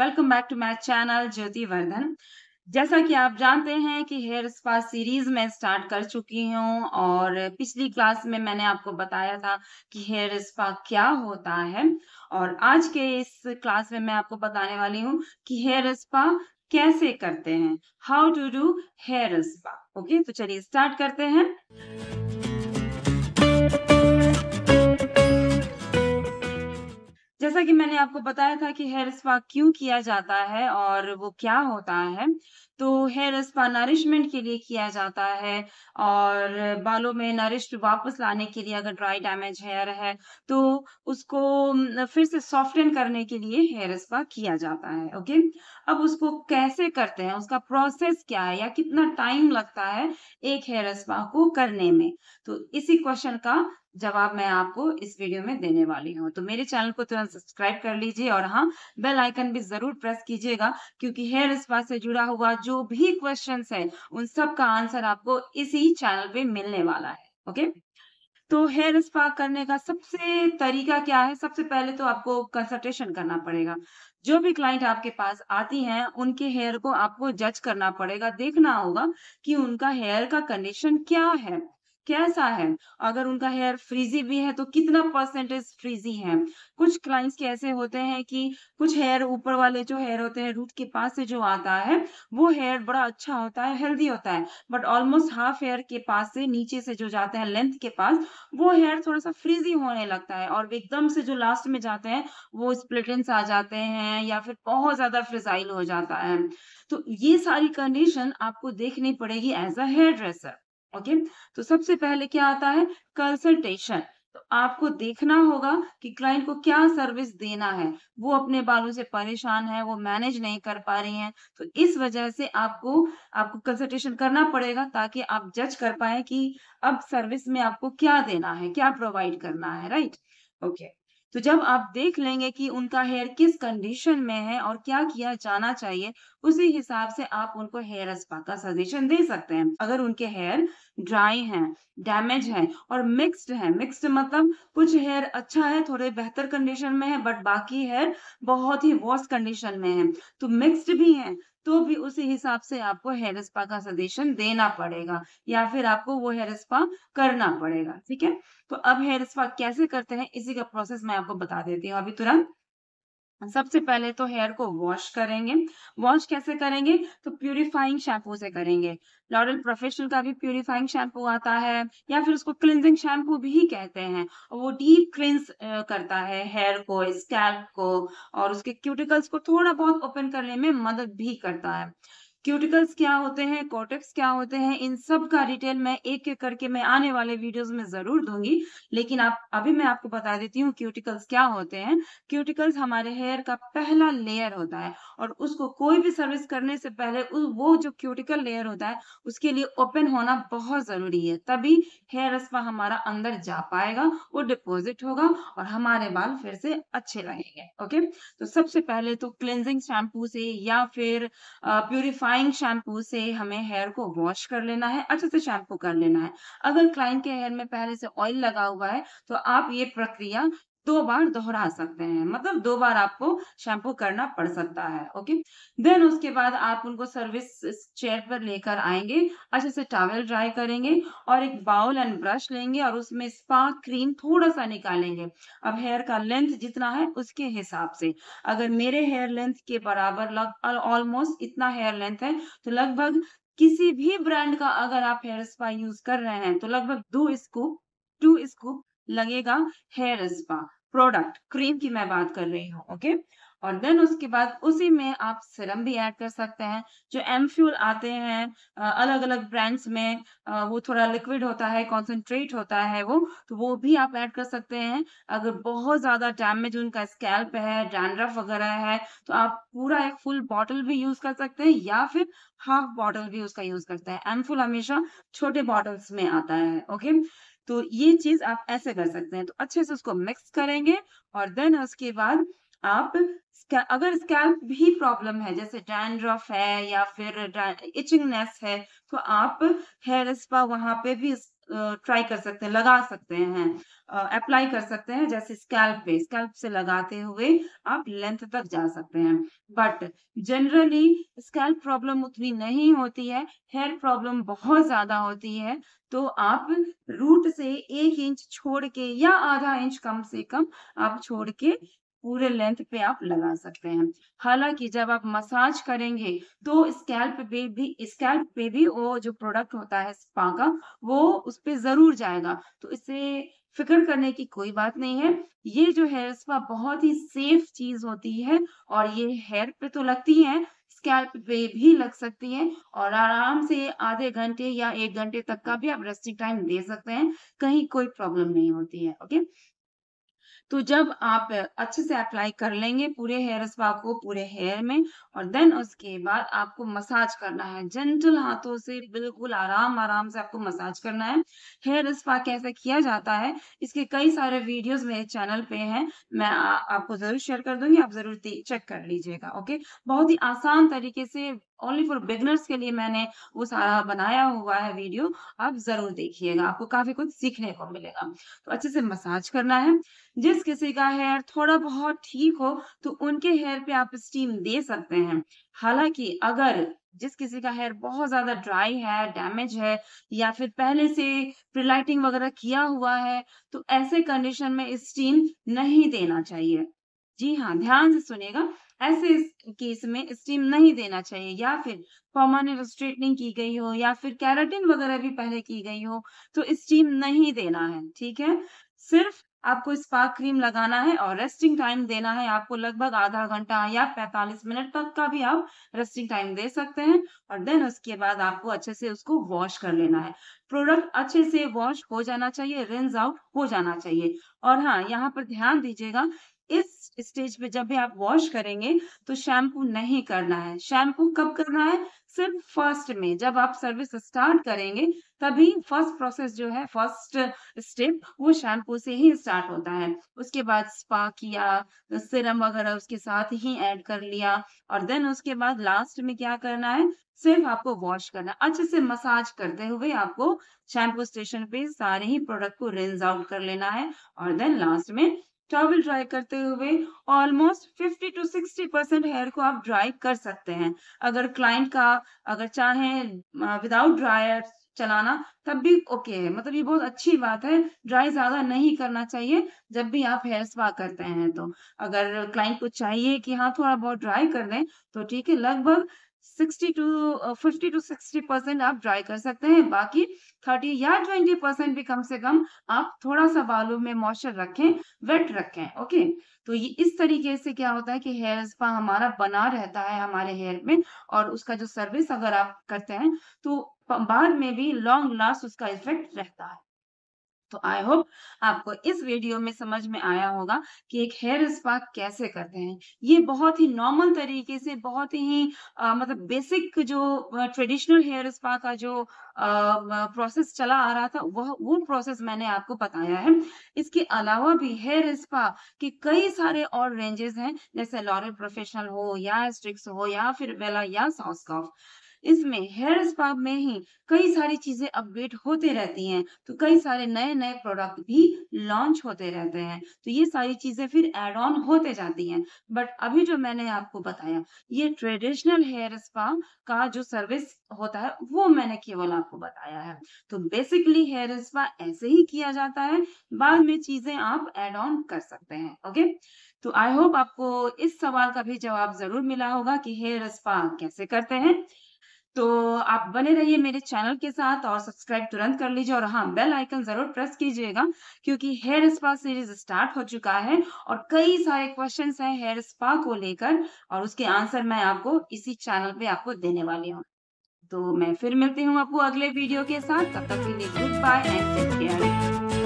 Welcome back to my channel Jyoti Vardhan जैसा कि आप जानते हैं कि हेयर स्पा सीरीज में स्टार्ट कर चुकी हूँ और पिछली क्लास में मैंने आपको बताया था कि हेयर स्पा क्या होता है और आज के इस क्लास में मैं आपको बताने वाली हूँ कि हेयर स्पा कैसे करते हैं how to do hair spa okay तो चलिए स्टार्ट करते हैं जैसा कि मैंने आपको बताया था कि हेयर स्पा क्यों किया जाता है और वो क्या होता है तो हेयर स्पा नरिशमेंट के लिए किया जाता है और बालों में नरिश वापस लाने के लिए अगर ड्राई डैमेज हेयर है तो उसको फिर से सॉफ्टन करने के लिए हेयर स्पा किया जाता है ओके अब उसको कैसे करते हैं उसका प्रोसेस क्या है या कितना टाइम लगता है एक हेयर स्पा को करने में तो इसी क्वेश्चन का जवाब मैं आपको इस वीडियो में देने वाली हूँ तो मेरे चैनल को तुरंत सब्सक्राइब कर लीजिए और हाँ बेल आइकन भी जरूर प्रेस कीजिएगा क्योंकि हेयर स्पा से जुड़ा हुआ जो भी क्वेश्चन है उन सब का आंसर आपको इसी चैनल पे मिलने वाला है ओके तो हेयर स्पा करने का सबसे तरीका क्या है सबसे पहले तो आपको कंसल्टेशन करना पड़ेगा जो भी क्लाइंट आपके पास आती हैं उनके हेयर को आपको जज करना पड़ेगा देखना होगा कि उनका हेयर का कंडीशन क्या है कैसा है अगर उनका हेयर फ्रीजी भी है तो कितना परसेंटेज फ्रीजी है कुछ क्लाइंट्स के ऐसे होते हैं कि कुछ हेयर ऊपर वाले जो हेयर होते हैं रूट के पास से जो आता है वो हेयर बड़ा अच्छा होता है हेल्दी होता है बट ऑलमोस्ट हाफ हेयर के पास से नीचे से जो जाते हैं लेंथ के पास वो हेयर थोड़ा सा फ्रीजी होने लगता है और एकदम से जो लास्ट में जाते हैं वो स्प्लिटेंस आ जाते हैं या फिर बहुत ज्यादा फ्रिजाइल हो जाता है तो ये सारी कंडीशन आपको देखनी पड़ेगी as a hairdresser okay तो सबसे पहले क्या आता है कंसल्टेशन तो आपको देखना होगा कि क्लाइंट को क्या सर्विस देना है वो अपने बालों से परेशान है वो मैनेज नहीं कर पा रही हैं तो इस वजह से आपको आपको कंसल्टेशन करना पड़ेगा ताकि आप जज कर पाए कि अब सर्विस में आपको क्या देना है क्या प्रोवाइड करना है राइट ओके okay. तो जब आप देख लेंगे कि उनका हेयर किस कंडीशन में है और क्या किया जाना चाहिए उसी हिसाब से आप उनको हेयर स्पा का सजेशन दे सकते हैं अगर उनके हेयर ड्राई हैं डैमेज है और मिक्स्ड है मिक्स्ड मतलब कुछ हेयर अच्छा है थोड़े बेहतर कंडीशन में है बट बाकी हेयर बहुत ही वर्स्ट कंडीशन में है तो मिक्स्ड भी है तो भी उसी हिसाब से आपको स्पा का सजेशन देना पड़ेगा या फिर आपको वो स्पा करना पड़ेगा ठीक है तो अब स्पा कैसे करते हैं इसी का प्रोसेस मैं आपको बता देती हूँ अभी तुरंत सबसे पहले तो हेयर को वॉश करेंगे वॉश कैसे करेंगे तो प्यूरिफाइंग शैम्पू से करेंगे लॉरल प्रोफेशनल का भी प्यूरिफाइंग शैम्पू आता है या फिर उसको क्लिनजिंग शैम्पू भी कहते हैं वो डीप क्लिंस करता है हेयर को स्कैल्प को और उसके क्यूटिकल्स को थोड़ा बहुत ओपन करने में मदद भी करता है क्यूटिकल्स क्या होते हैं कॉटेक्स क्या होते हैं इन सब का डिटेल मैं एक एक करके मैं आने वाले वीडियोस में जरूर दूंगी लेकिन आप अभी मैं आपको बता देती हूँ क्यूटिकल्स क्या होते हैं क्यूटिकल्स हमारे हेयर का पहला लेयर होता है और उसको कोई भी सर्विस करने से पहले उस वो जो क्यूटिकल लेयर होता है उसके लिए ओपन होना बहुत जरूरी है तभी हेयर रस्पा हमारा अंदर जा पाएगा वो डिपोजिट होगा और हमारे बाल फिर से अच्छे लगेंगे ओके तो सबसे पहले तो क्लिनजिंग शैम्पू से या फिर प्यूरिफाई रिफाइंड शैम्पू से हमें हेयर को वॉश कर लेना है अच्छे से शैम्पू कर लेना है अगर क्लाइंट के हेयर में पहले से ऑयल लगा हुआ है तो आप ये प्रक्रिया दो बार दोहरा सकते हैं मतलब दो बार आपको शैम्पू करना पड़ सकता है ओके देन उसके बाद आप उनको सर्विस चेयर पर लेकर आएंगे अच्छे से टॉवल ड्राई करेंगे और एक बाउल एंड ब्रश लेंगे और उसमें स्पा क्रीम थोड़ा सा निकालेंगे अब हेयर का लेंथ जितना है उसके हिसाब से अगर मेरे हेयर लेंथ के बराबर लग ऑलमोस्ट इतना हेयर लेंथ है तो लगभग किसी भी ब्रांड का अगर आप हेयर स्पा यूज कर रहे हैं तो लगभग दो स्कूप टू स्कूप लगेगा हेयर स्पा प्रोडक्ट क्रीम की मैं बात कर रही हूँ ओके और देन उसके बाद उसी में आप सिरम भी ऐड कर सकते हैं जो एम फ्यूल आते हैं अलग अलग ब्रांड्स में वो थोड़ा लिक्विड होता है कॉन्सेंट्रेट होता है वो तो वो भी आप ऐड कर सकते हैं अगर बहुत ज़्यादा डैमेज उनका स्कैल्प है डैंड्रफ वगैरह है तो आप पूरा एक फुल बॉटल भी यूज़ कर सकते हैं या फिर हाफ बॉटल भी उसका यूज़ करते हैं एम फ्यूल हमेशा छोटे बॉटल्स में आता है ओके तो ये चीज आप ऐसे कर सकते हैं तो अच्छे से उसको मिक्स करेंगे और देन उसके बाद आप अगर स्कैल्प भी प्रॉब्लम है जैसे डैंड्रफ है या फिर इचिंगनेस है तो आप हेयर स्पा वहां पे भी ट्राई कर सकते हैं लगा सकते हैं अप्लाई कर सकते हैं जैसे स्कैल्प पे स्कैल्प से लगाते हुए आप लेंथ तक जा सकते हैं बट जनरली स्कैल्प प्रॉब्लम उतनी नहीं होती है हेयर प्रॉब्लम बहुत ज्यादा होती है तो आप रूट से एक इंच छोड़ के या आधा इंच कम से कम आप छोड़ के पूरे लेंथ पे आप लगा सकते हैं हालांकि जब आप मसाज करेंगे तो स्कैल्प पे भी स्कैल्प पे भी वो जो प्रोडक्ट होता है स्पा का वो उस पर जरूर जाएगा तो इससे फिक्र करने की कोई बात नहीं है ये जो हेयर स्पा बहुत ही सेफ चीज होती है और ये हेयर पे तो लगती है स्कैल्प पे भी लग सकती है और आराम से आधे घंटे या एक घंटे तक का भी आप रेस्टिंग टाइम दे सकते हैं कहीं कोई प्रॉब्लम नहीं होती है ओके तो जब आप अच्छे से अप्लाई कर लेंगे पूरे हेयर स्पा को पूरे हेयर में और देन उसके बाद आपको मसाज करना है जेंटल हाथों से बिल्कुल आराम आराम से आपको मसाज करना है हेयर स्पा कैसे किया जाता है इसके कई सारे वीडियोस मेरे चैनल पे हैं मैं आ, आपको जरूर शेयर कर दूंगी आप जरूर चेक कर लीजिएगा ओके बहुत ही आसान तरीके से ओनली फॉर बिगनर्स के लिए मैंने वो सारा बनाया हुआ है वीडियो आप जरूर देखिएगा आपको काफी कुछ सीखने को मिलेगा तो अच्छे से मसाज करना है जिस किसी का हेयर थोड़ा बहुत ठीक हो तो उनके हेयर पे आप स्टीम दे सकते हैं हालांकि अगर जिस किसी का हेयर बहुत ज्यादा ड्राई है डैमेज है या फिर पहले से प्रिलाइटिंग वगैरह किया हुआ है तो ऐसे कंडीशन में स्टीम नहीं देना चाहिए जी हाँ ध्यान से सुनेगा ऐसे केस में स्टीम नहीं देना चाहिए या फिर परमानेंट स्ट्रेटनिंग की गई हो या फिर कैराटिन वगैरह भी पहले की गई हो तो स्टीम नहीं देना है ठीक है सिर्फ आपको स्पार्क क्रीम लगाना है और रेस्टिंग टाइम देना है आपको लगभग आधा घंटा या 45 मिनट तक का भी आप रेस्टिंग टाइम दे सकते हैं और देन उसके बाद आपको अच्छे से उसको वॉश कर लेना है प्रोडक्ट अच्छे से वॉश हो जाना चाहिए रिंस आउट हो जाना चाहिए और हाँ यहाँ पर ध्यान दीजिएगा इस स्टेज पे जब भी आप वॉश करेंगे तो शैम्पू नहीं करना है शैम्पू कब करना है सिर्फ फर्स्ट में जब आप सर्विस स्टार्ट करेंगे तभी फर्स्ट प्रोसेस जो है फर्स्ट स्टेप वो शैम्पू से ही स्टार्ट होता है उसके बाद स्पा किया सिरम वगैरह उसके साथ ही ऐड कर लिया और देन उसके बाद लास्ट में क्या करना है सिर्फ आपको वॉश करना अच्छे से मसाज करते हुए आपको शैम्पू स्टेशन पे सारे ही प्रोडक्ट को रेंज आउट कर लेना है और देन लास्ट में टॉवल ड्राई करते हुए ऑलमोस्ट 50 टू 60 परसेंट हेयर को आप ड्राई कर सकते हैं अगर क्लाइंट का अगर चाहे विदाउट ड्रायर चलाना तब भी ओके है मतलब ये बहुत अच्छी बात है ड्राई ज्यादा नहीं करना चाहिए जब भी आप हेयर स्पा करते हैं तो अगर क्लाइंट को चाहिए कि हाँ थोड़ा बहुत ड्राई कर दें तो ठीक है लगभग sixty to fifty to sixty percent आप ड्राई कर सकते हैं बाकी थर्टी या ट्वेंटी परसेंट भी कम से कम आप थोड़ा सा बालों में मॉइस्चर रखें वेट रखें ओके तो ये इस तरीके से क्या होता है कि हेयर स्पा हमारा बना रहता है हमारे हेयर में और उसका जो सर्विस अगर आप करते हैं तो बाद में भी लॉन्ग लास्ट उसका इफेक्ट रहता है तो आई होप आपको इस वीडियो में समझ में आया होगा कि एक हेयर स्पा कैसे करते हैं ये बहुत ही नॉर्मल तरीके से बहुत ही आ, मतलब बेसिक जो ट्रेडिशनल हेयर स्पा का जो आ, प्रोसेस चला आ रहा था वह वो प्रोसेस मैंने आपको बताया है इसके अलावा भी हेयर स्पा के कई सारे और रेंजेस हैं जैसे लॉरल प्रोफेशनल हो या स्ट्रिक्स हो या फिर वेला या सॉस्कॉफ इसमें हेयर स्पा में ही कई सारी चीजें अपडेट होते रहती हैं तो कई सारे नए नए प्रोडक्ट भी लॉन्च होते रहते हैं तो ये सारी चीजें फिर एड ऑन होते जाती हैं बट अभी जो मैंने आपको बताया ये ट्रेडिशनल हेयर स्पा का जो सर्विस होता है वो मैंने केवल आपको बताया है तो बेसिकली हेयर स्पा ऐसे ही किया जाता है बाद में चीजें आप एड ऑन कर सकते हैं ओके तो आई होप आपको इस सवाल का भी जवाब जरूर मिला होगा कि हेयर स्पा कैसे करते हैं तो आप बने रहिए मेरे चैनल के साथ और सब्सक्राइब तुरंत कर लीजिए और हाँ बेल आइकन जरूर प्रेस कीजिएगा क्योंकि हेयर स्पा सीरीज स्टार्ट हो चुका है और कई सारे क्वेश्चंस हैं हेयर स्पा को लेकर और उसके आंसर मैं आपको इसी चैनल पे आपको देने वाली हूँ तो मैं फिर मिलती हूँ आपको अगले वीडियो के साथ तब तक के लिए goodbye and take care